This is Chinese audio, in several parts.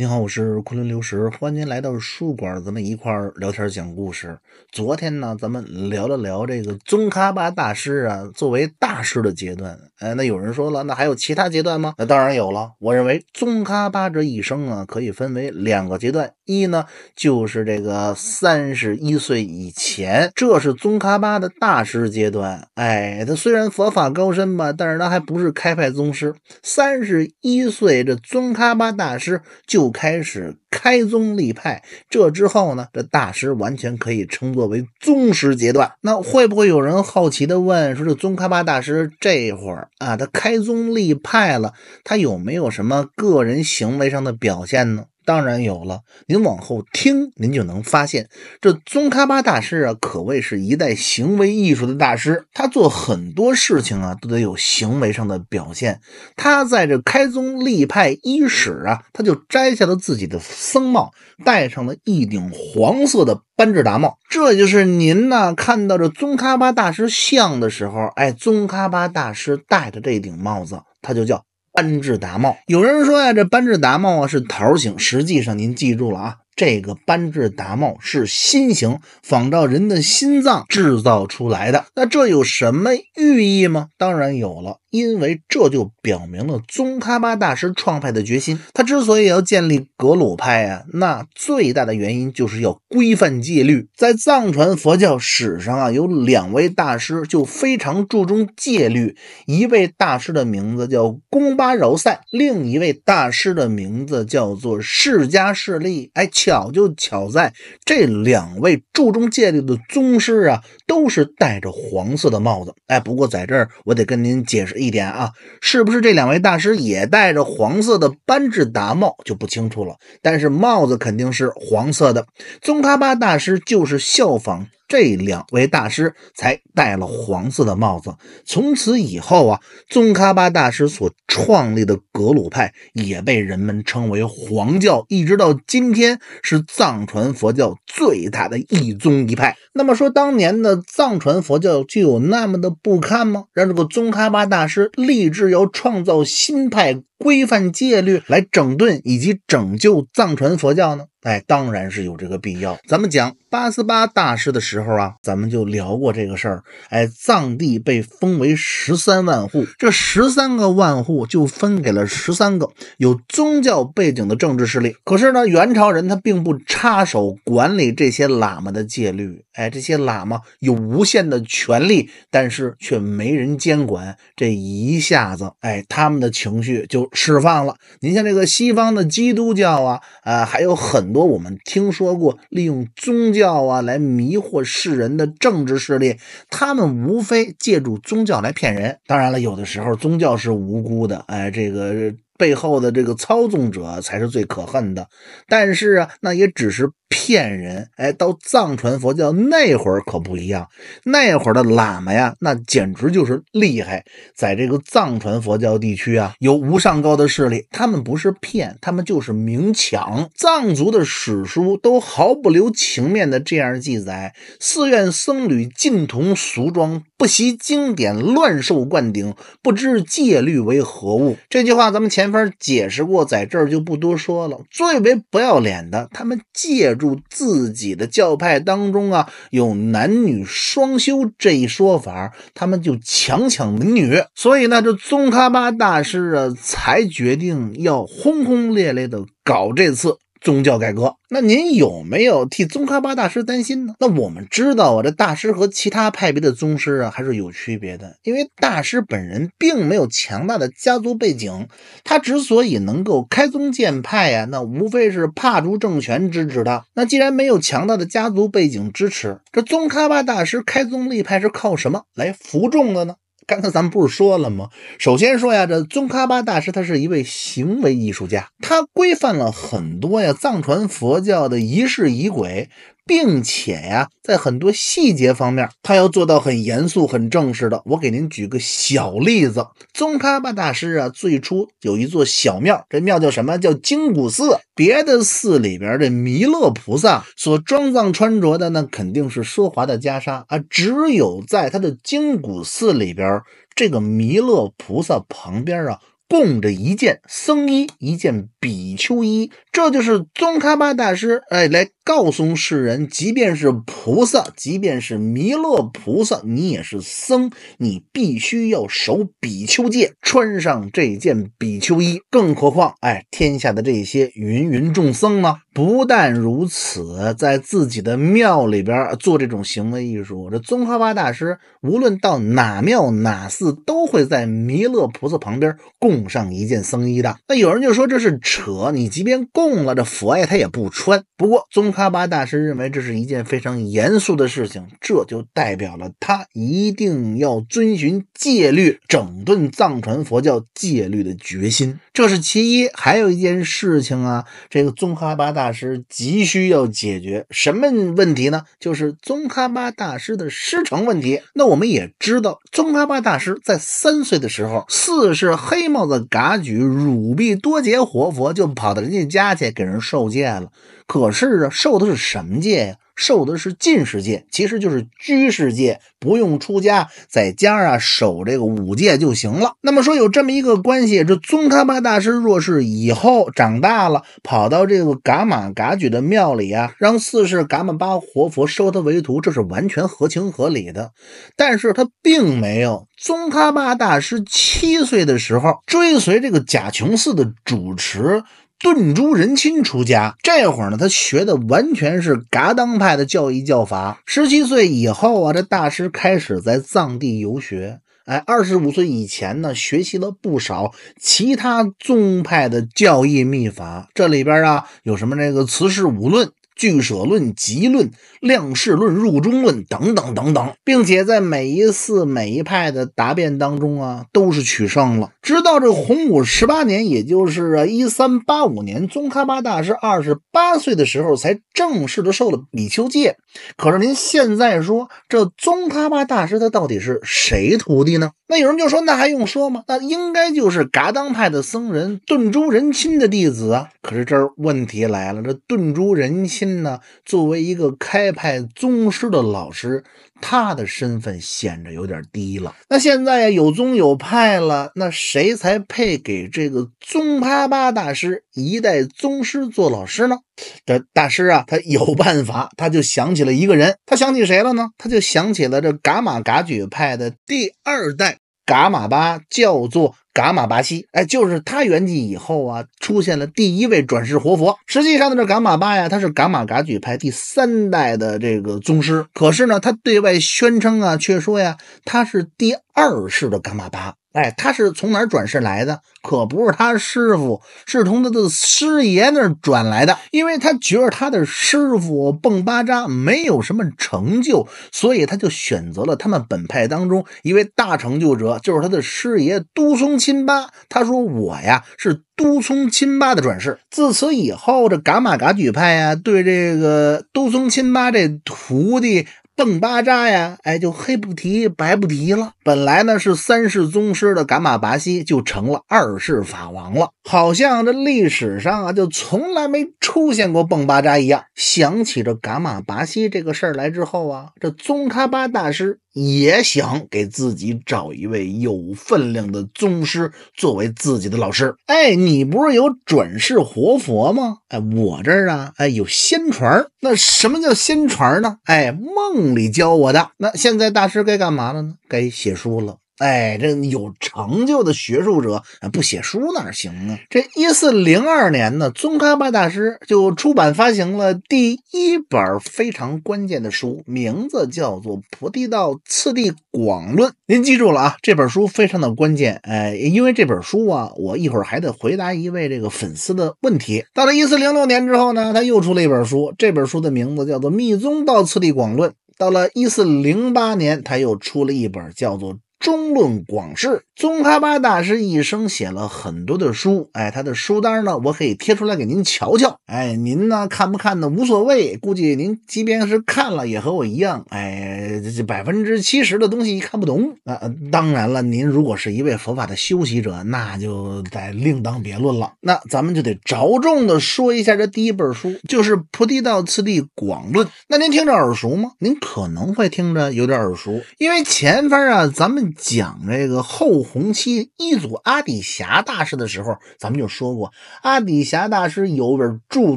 你好，我是昆仑流石，欢迎您来到书馆，咱们一块儿聊天讲故事。昨天呢，咱们聊了聊这个宗喀巴大师啊，作为大师的阶段，哎，那有人说了，那还有其他阶段吗？那当然有了。我认为宗喀巴这一生啊，可以分为两个阶段。一呢，就是这个三十一岁以前，这是宗喀巴的大师阶段。哎，他虽然佛法高深吧，但是他还不是开派宗师。三十一岁，这宗喀巴大师就开始开宗立派。这之后呢，这大师完全可以称作为宗师阶段。那会不会有人好奇的问，说这宗喀巴大师这会儿啊，他开宗立派了，他有没有什么个人行为上的表现呢？当然有了，您往后听，您就能发现，这宗喀巴大师啊，可谓是一代行为艺术的大师。他做很多事情啊，都得有行为上的表现。他在这开宗立派伊始啊，他就摘下了自己的僧帽，戴上了一顶黄色的班智达帽。这就是您呢看到这宗喀巴大师像的时候，哎，宗喀巴大师戴着这顶帽子，他就叫。斑智达帽，有人说呀，这斑智达帽啊是桃形，实际上您记住了啊，这个斑智达帽是心形，仿照人的心脏制造出来的。那这有什么寓意吗？当然有了。因为这就表明了宗喀巴大师创派的决心。他之所以要建立格鲁派啊，那最大的原因就是要规范戒律。在藏传佛教史上啊，有两位大师就非常注重戒律，一位大师的名字叫贡巴饶赛，另一位大师的名字叫做释迦势利。哎，巧就巧在这两位注重戒律的宗师啊，都是戴着黄色的帽子。哎，不过在这儿我得跟您解释。一点啊，是不是这两位大师也戴着黄色的班智达帽就不清楚了？但是帽子肯定是黄色的。宗喀巴大师就是效仿。这两位大师才戴了黄色的帽子。从此以后啊，宗喀巴大师所创立的格鲁派也被人们称为黄教，一直到今天是藏传佛教最大的一宗一派。那么说，当年的藏传佛教就有那么的不堪吗？让这个宗喀巴大师立志要创造新派。规范戒律来整顿以及拯救藏传佛教呢？哎，当然是有这个必要。咱们讲八思巴大师的时候啊，咱们就聊过这个事儿。哎，藏地被封为十三万户，这十三个万户就分给了十三个有宗教背景的政治势力。可是呢，元朝人他并不插手管理这些喇嘛的戒律。哎，这些喇嘛有无限的权利，但是却没人监管。这一下子，哎，他们的情绪就。释放了您像这个西方的基督教啊，呃，还有很多我们听说过利用宗教啊来迷惑世人的政治势力，他们无非借助宗教来骗人。当然了，有的时候宗教是无辜的，哎，这个。背后的这个操纵者才是最可恨的，但是啊，那也只是骗人。哎，到藏传佛教那会儿可不一样，那会儿的喇嘛呀，那简直就是厉害。在这个藏传佛教地区啊，有无上高的势力，他们不是骗，他们就是明抢。藏族的史书都毫不留情面的这样记载：寺院僧侣尽同俗装，不习经典，乱受灌顶，不知戒律为何物。这句话咱们前。法解释过，在这儿就不多说了。最为不要脸的，他们借助自己的教派当中啊，有男女双修这一说法，他们就强抢民女。所以呢，这宗喀巴大师啊，才决定要轰轰烈烈的搞这次。宗教改革，那您有没有替宗喀巴大师担心呢？那我们知道啊，这大师和其他派别的宗师啊还是有区别的，因为大师本人并没有强大的家族背景，他之所以能够开宗建派呀，那无非是帕竹政权支持的。那既然没有强大的家族背景支持，这宗喀巴大师开宗立派是靠什么来服众的呢？刚才咱们不是说了吗？首先说呀，这宗喀巴大师他是一位行为艺术家，他规范了很多呀藏传佛教的仪式仪轨。并且呀，在很多细节方面，他要做到很严肃、很正式的。我给您举个小例子：宗喀巴大师啊，最初有一座小庙，这庙叫什么？叫金古寺。别的寺里边，这弥勒菩萨所装藏、穿着的那肯定是奢华的袈裟啊。只有在他的金古寺里边，这个弥勒菩萨旁边啊。供着一件僧衣，一件比丘衣，这就是宗喀巴大师哎，来告诉世人，即便是菩萨，即便是弥勒菩萨，你也是僧，你必须要守比丘戒，穿上这件比丘衣。更何况哎，天下的这些芸芸众僧呢，不但如此，在自己的庙里边做这种行为艺术，这宗喀巴大师无论到哪庙哪寺，都会在弥勒菩萨旁边供。供上一件僧衣的，那有人就说这是扯，你即便供了这佛呀，他也不穿。不过宗喀巴大师认为这是一件非常严肃的事情，这就代表了他一定要遵循戒律，整顿藏传佛教戒律的决心，这是其一。还有一件事情啊，这个宗喀巴大师急需要解决什么问题呢？就是宗喀巴大师的师承问题。那我们也知道，宗喀巴大师在三岁的时候，四是黑帽子。嘎举汝必多杰活佛就跑到人家家去给人受戒了，可是啊，受的是什么戒呀？受的是进世戒，其实就是居士戒，不用出家，在家啊守这个五戒就行了。那么说有这么一个关系，这宗喀巴大师若是以后长大了，跑到这个噶玛噶举的庙里啊，让四世噶玛巴活佛收他为徒，这是完全合情合理的。但是他并没有，宗喀巴大师七岁的时候追随这个贾琼寺的主持。顿珠人钦出家，这会儿呢，他学的完全是噶当派的教义教法。十七岁以后啊，这大师开始在藏地游学。哎，二十五岁以前呢，学习了不少其他宗派的教义秘法。这里边啊，有什么那个《慈氏五论》？俱舍论、集论、量势论、入中论等等等等，并且在每一次每一派的答辩当中啊，都是取胜了。直到这洪武十八年，也就是啊一三八五年，宗喀巴大师二十八岁的时候，才正式的受了比丘戒。可是您现在说这宗喀巴大师他到底是谁徒弟呢？那有人就说，那还用说吗？那应该就是噶当派的僧人顿珠仁亲的弟子啊。可是这儿问题来了，这顿珠仁亲。呢，作为一个开派宗师的老师，他的身份显着有点低了。那现在有宗有派了，那谁才配给这个宗啪巴大师一代宗师做老师呢？这大师啊，他有办法，他就想起了一个人，他想起谁了呢？他就想起了这噶玛噶举派的第二代噶玛巴，叫做。噶玛巴西，哎，就是他圆寂以后啊，出现了第一位转世活佛。实际上呢，这噶玛巴呀，他是噶玛噶举派第三代的这个宗师，可是呢，他对外宣称啊，却说呀，他是第二世的噶玛巴。哎，他是从哪儿转世来的？可不是他师傅，是从他的师爷那儿转来的。因为他觉得他的师傅蹦巴扎没有什么成就，所以他就选择了他们本派当中一位大成就者，就是他的师爷都松亲巴。他说：“我呀，是都松亲巴的转世。”自此以后，这噶玛噶举派呀，对这个都松亲巴这徒弟。蹦巴扎呀，哎，就黑不提白不提了。本来呢是三世宗师的噶玛巴西就成了二世法王了，好像这历史上啊就从来没出现过蹦巴扎一样。想起这噶玛巴西这个事儿来之后啊，这宗喀巴大师。也想给自己找一位有分量的宗师作为自己的老师。哎，你不是有转世活佛吗？哎，我这儿啊，哎，有仙传那什么叫仙传呢？哎，梦里教我的。那现在大师该干嘛了呢？该写书了。哎，这有成就的学术者不写书哪行啊？这一四零二年呢，宗喀巴大师就出版发行了第一本非常关键的书，名字叫做《菩提道次第广论》。您记住了啊，这本书非常的关键。哎，因为这本书啊，我一会儿还得回答一位这个粉丝的问题。到了一四零六年之后呢，他又出了一本书，这本书的名字叫做《密宗道次第广论》。到了一四零八年，他又出了一本叫做。中论广释，宗喀巴大师一生写了很多的书，哎，他的书单呢，我可以贴出来给您瞧瞧。哎，您呢看不看呢无所谓，估计您即便是看了也和我一样，哎，这百分之七十的东西看不懂啊。当然了，您如果是一位佛法的修习者，那就得另当别论了。那咱们就得着重的说一下这第一本书，就是《菩提道次第广论》。那您听着耳熟吗？您可能会听着有点耳熟，因为前边啊，咱们。讲这个后洪期一祖阿底峡大师的时候，咱们就说过，阿底峡大师有本著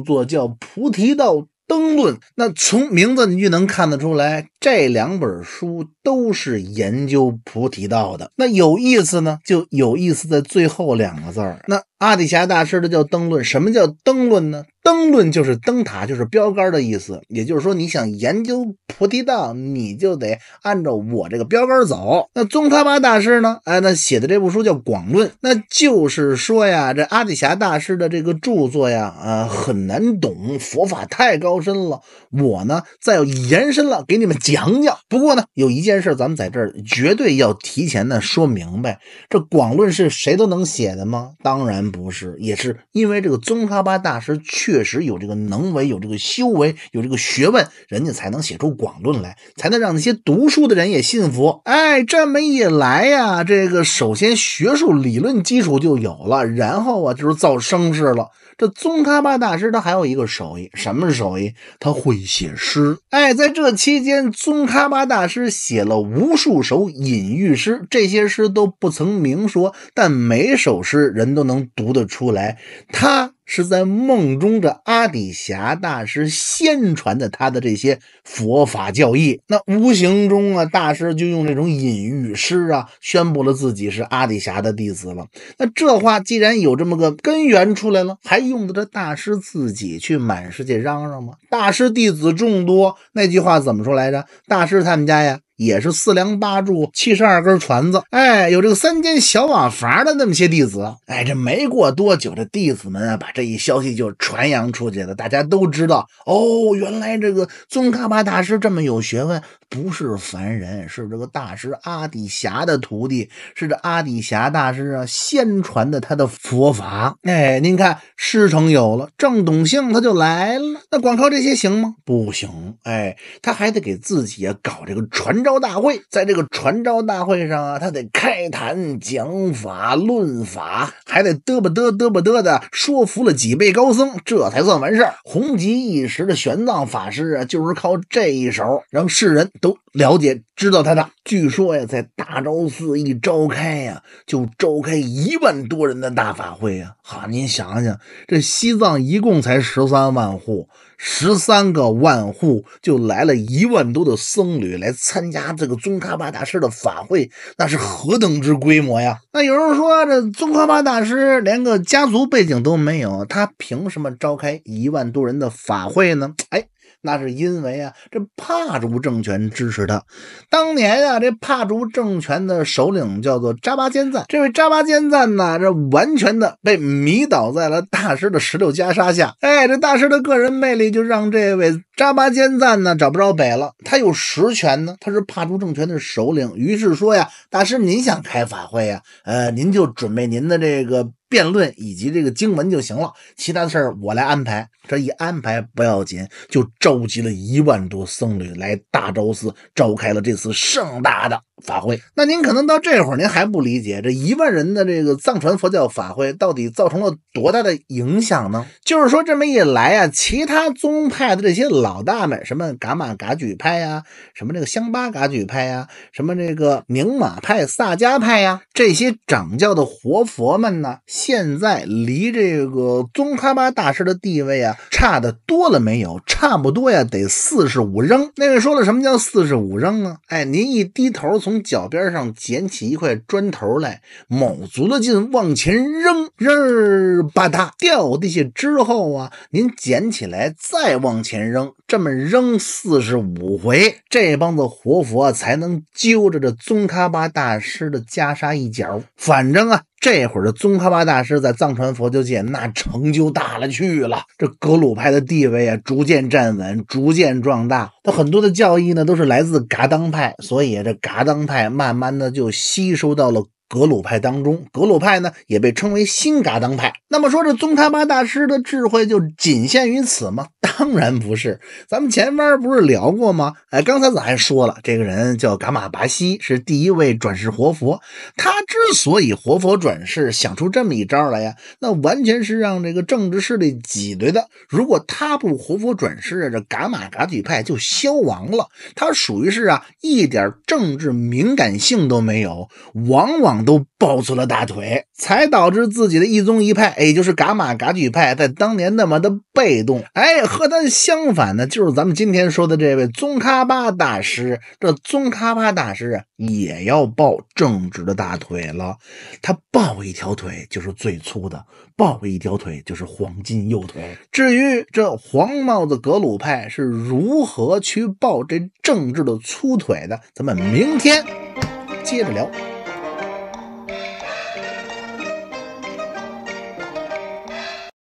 作叫《菩提道灯论》，那从名字你就能看得出来，这两本书都是研究菩提道的。那有意思呢，就有意思在最后两个字儿。那。阿底峡大师的叫灯论，什么叫灯论呢？灯论就是灯塔，就是标杆的意思。也就是说，你想研究菩提道，你就得按照我这个标杆走。那宗喀巴大师呢？哎，那写的这部书叫广论。那就是说呀，这阿底峡大师的这个著作呀，啊，很难懂，佛法太高深了。我呢，再延伸了，给你们讲讲。不过呢，有一件事咱们在这儿绝对要提前的说明白：这广论是谁都能写的吗？当然。不是，也是因为这个宗喀巴大师确实有这个能为，有这个修为，有这个学问，人家才能写出广论来，才能让那些读书的人也信服。哎，这么一来呀，这个首先学术理论基础就有了，然后啊就是造声势了。这宗喀巴大师他还有一个手艺，什么手艺？他会写诗。哎，在这期间，宗喀巴大师写了无数首隐喻诗，这些诗都不曾明说，但每首诗人都能。读得出来，他是在梦中的阿底峡大师先传的他的这些佛法教义。那无形中啊，大师就用这种隐喻诗啊，宣布了自己是阿底峡的弟子了。那这话既然有这么个根源出来了，还用得着大师自己去满世界嚷嚷吗？大师弟子众多，那句话怎么说来着？大师他们家呀？也是四梁八柱七十二根船子，哎，有这个三间小瓦房的那么些弟子，哎，这没过多久，这弟子们啊，把这一消息就传扬出去了。大家都知道，哦，原来这个宗喀巴大师这么有学问，不是凡人，是这个大师阿底峡的徒弟，是这阿底峡大师啊先传的他的佛法。哎，您看，师承有了，正统性他就来了。那光靠这些行吗？不行，哎，他还得给自己啊搞这个传。招大会，在这个传召大会上啊，他得开坛讲法论法，还得嘚吧嘚嘚吧嘚的说服了几辈高僧，这才算完事儿。红极一时的玄奘法师啊，就是靠这一手让世人都。了解知道他的，据说呀，在大昭寺一召开呀，就召开一万多人的大法会呀。好，您想想，这西藏一共才十三万户，十三个万户就来了一万多的僧侣来参加这个宗喀巴大师的法会，那是何等之规模呀！那有人说，这宗喀巴大师连个家族背景都没有，他凭什么召开一万多人的法会呢？哎。那是因为啊，这帕竹政权支持他。当年啊，这帕竹政权的首领叫做扎巴坚赞。这位扎巴坚赞呢，这完全的被迷倒在了大师的石榴袈裟下。哎，这大师的个人魅力就让这位扎巴坚赞呢找不着北了。他有实权呢，他是帕竹政权的首领。于是说呀，大师您想开法会呀？呃，您就准备您的这个。辩论以及这个经文就行了，其他的事儿我来安排。这一安排不要紧，就召集了一万多僧侣来大昭寺，召开了这次盛大的法会。那您可能到这会儿您还不理解，这一万人的这个藏传佛教法会到底造成了多大的影响呢？就是说这么一来啊，其他宗派的这些老大们，什么噶玛噶举派呀，什么这个香巴噶举派呀，什么这个宁玛派、萨迦派呀，这些掌教的活佛们呢？现在离这个宗喀巴大师的地位啊，差的多了没有？差不多呀，得四十五扔。那位说了，什么叫四十五扔啊？哎，您一低头，从脚边上捡起一块砖头来，卯足了劲往前扔，扔儿吧嗒掉地下之后啊，您捡起来再往前扔，这么扔四十五回，这帮子活佛才能揪着这宗喀巴大师的袈裟一角。反正啊。这会儿的宗喀巴大师在藏传佛教界那成就大了去了，这格鲁派的地位啊逐渐站稳，逐渐壮大。他很多的教义呢都是来自噶当派，所以这噶当派慢慢的就吸收到了。格鲁派当中，格鲁派呢也被称为新噶当派。那么说，这宗喀巴大师的智慧就仅限于此吗？当然不是。咱们前边不是聊过吗？哎，刚才咱还说了，这个人叫噶玛巴西，是第一位转世活佛。他之所以活佛转世，想出这么一招来呀，那完全是让这个政治势力挤兑的。如果他不活佛转世，这噶玛噶举派就消亡了。他属于是啊，一点政治敏感性都没有，往往。都抱住了大腿，才导致自己的一宗一派，也就是噶玛噶举派，在当年那么的被动。哎，和他相反的，就是咱们今天说的这位宗喀巴大师。这宗喀巴大师也要抱正直的大腿了。他抱一条腿就是最粗的，抱一条腿就是黄金右腿。至于这黄帽子格鲁派是如何去抱这政治的粗腿的，咱们明天接着聊。